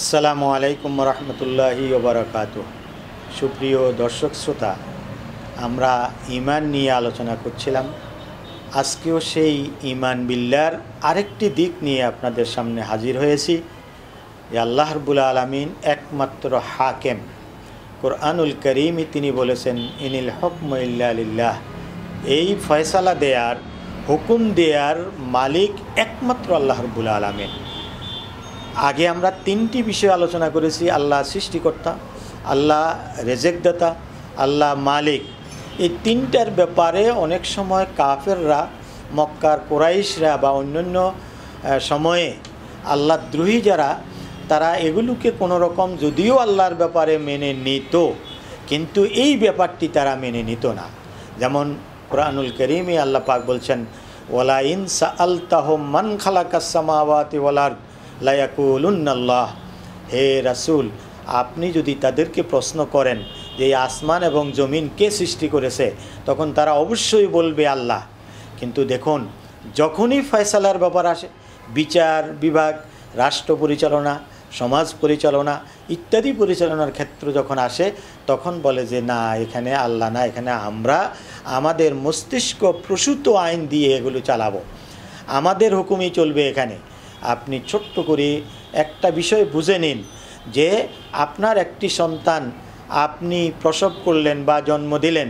আসসালামু আলাইকুম রহমতুল্লাহি ওবরাকাত সুপ্রিয় দর্শক শ্রোতা আমরা ইমান নিয়ে আলোচনা করছিলাম আজকেও সেই ইমান বিল্লার আরেকটি দিক নিয়ে আপনাদের সামনে হাজির হয়েছি আল্লাহ রবুল আলমিন একমাত্র হাকেম কোরআনুল করিমই তিনি বলেছেন ইনিল হকম ইল্লাহ এই ফয়সালা দেয়ার হুকুম দেয়ার মালিক একমাত্র আল্লাহ রবুল আলমিন আগে আমরা তিনটি বিষয়ে আলোচনা করেছি আল্লাহ সৃষ্টিকর্তা আল্লাহ রেজেকদাতা আল্লাহ মালিক এই তিনটার ব্যাপারে অনেক সময় কাফেররা মক্কার কোরাইশরা বা অন্যান্য সময়ে আল্লাহ দ্রোহী যারা তারা এগুলোকে কোনো রকম যদিও আল্লাহর ব্যাপারে মেনে নিত কিন্তু এই ব্যাপারটি তারা মেনে নিত না যেমন কোরআনুল করিমে আল্লাহ পাক বলছেন ওলা ইনসা আল তাহ মান খালাকাসমাওয়াতি ওয়ালার্দ লায়াকুল্লাহ হে রাসুল আপনি যদি তাদেরকে প্রশ্ন করেন যে আসমান এবং জমিন কে সৃষ্টি করেছে তখন তারা অবশ্যই বলবে আল্লাহ কিন্তু দেখুন যখনই ফয়সালার ব্যাপার আসে বিচার বিভাগ রাষ্ট্র পরিচালনা সমাজ পরিচালনা ইত্যাদি পরিচালনার ক্ষেত্র যখন আসে তখন বলে যে না এখানে আল্লাহ না এখানে আমরা আমাদের মস্তিষ্ক প্রসূত আইন দিয়ে এগুলো চালাবো আমাদের হুকুমই চলবে এখানে আপনি ছোট্ট করে একটা বিষয় বুঝে নিন যে আপনার একটি সন্তান আপনি প্রসব করলেন বা জন্ম দিলেন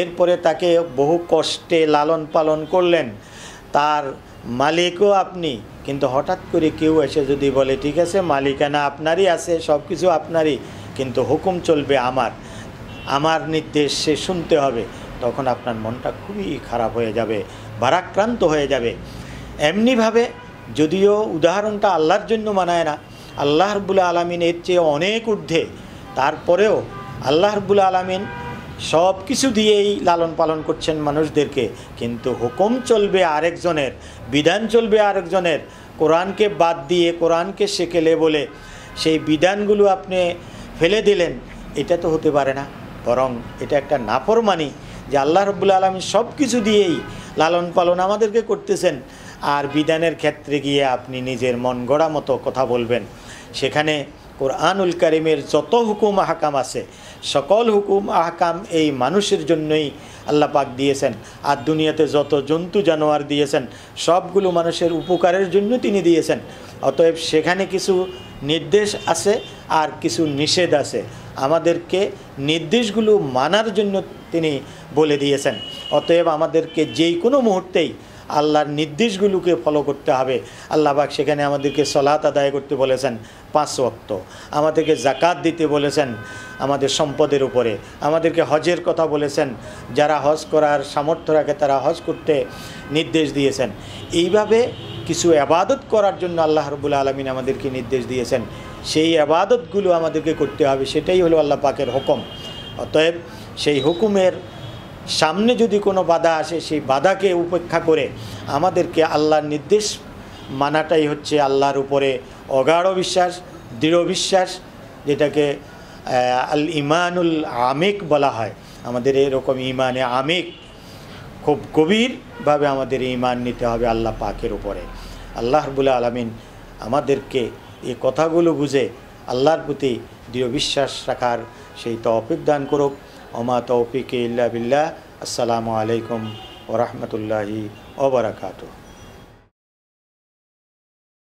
এরপরে তাকে বহু কষ্টে লালন পালন করলেন তার মালিকও আপনি কিন্তু হঠাৎ করে কেউ এসে যদি বলে ঠিক আছে মালিকানা আপনারই আছে সব কিছু আপনারই কিন্তু হুকুম চলবে আমার আমার নির্দেশ সে শুনতে হবে তখন আপনার মনটা খুবই খারাপ হয়ে যাবে ভারাক্রান্ত হয়ে যাবে এমনিভাবে যদিও উদাহরণটা আল্লাহর জন্য মানায় না আল্লাহ রবুল্লা আলমিন এর চেয়ে অনেক ঊর্ধ্বে তারপরেও আল্লাহ রবুল্লা আলমিন সব কিছু দিয়েই লালন পালন করছেন মানুষদেরকে কিন্তু হুকুম চলবে আরেকজনের বিধান চলবে আরেকজনের কোরআনকে বাদ দিয়ে কোরআনকে শেখেলে বলে সেই বিধানগুলো আপনি ফেলে দিলেন এটা তো হতে পারে না বরং এটা একটা নাফরমানি যে আল্লাহ রবুল্লা আলমী সব কিছু দিয়েই লালন পালন আমাদেরকে করতেছেন আর বিধানের ক্ষেত্রে গিয়ে আপনি নিজের মন গড়া মতো কথা বলবেন সেখানে কোরআনুল করিমের যত হুকুম আহকাম আছে সকল হুকুম আহকাম এই মানুষের জন্যই আল্লাহ পাক দিয়েছেন আর দুনিয়াতে যত জন্তু জানোয়ার দিয়েছেন সবগুলো মানুষের উপকারের জন্য তিনি দিয়েছেন অতএব সেখানে কিছু নির্দেশ আছে আর কিছু নিষেধ আছে আমাদেরকে নির্দেশগুলো মানার জন্য তিনি বলে দিয়েছেন অতএব আমাদেরকে যেই কোনো মুহূর্তেই আল্লাহর নির্দেশগুলোকে ফলো করতে হবে আল্লাহবাক সেখানে আমাদেরকে সলাত আদায় করতে বলেছেন পাঁচ অক্ত আমাদেরকে জাকাত দিতে বলেছেন আমাদের সম্পদের উপরে আমাদেরকে হজের কথা বলেছেন যারা হজ করার সামর্থ্য রাখে তারা হজ করতে নির্দেশ দিয়েছেন এইভাবে কিছু আবাদত করার জন্য আল্লাহ রবুল আলমিন আমাদেরকে নির্দেশ দিয়েছেন সেই আবাদতগুলো আমাদেরকে করতে হবে সেটাই হলো আল্লাহ পাকের হুকুম অতএব সেই হুকুমের সামনে যদি কোনো বাধা আসে সেই বাধাকে উপেক্ষা করে আমাদেরকে আল্লাহর নির্দেশ মানাটাই হচ্ছে আল্লাহর উপরে অগাঢ় বিশ্বাস দৃঢ় বিশ্বাস যেটাকে আল ইমানুল আমেক বলা হয় আমাদের এরকম ইমানে আমেক খুব গভীরভাবে আমাদের ইমান নিতে হবে আল্লাহ পাকের উপরে আল্লাহ রবুল্লা আলমিন আমাদেরকে এই কথাগুলো বুঝে আল্লাহর প্রতি দৃঢ় বিশ্বাস রাখার সেই তহপিক দান করুক وما توفيقي إلا بالله السلام عليكم ورحمة الله وبركاته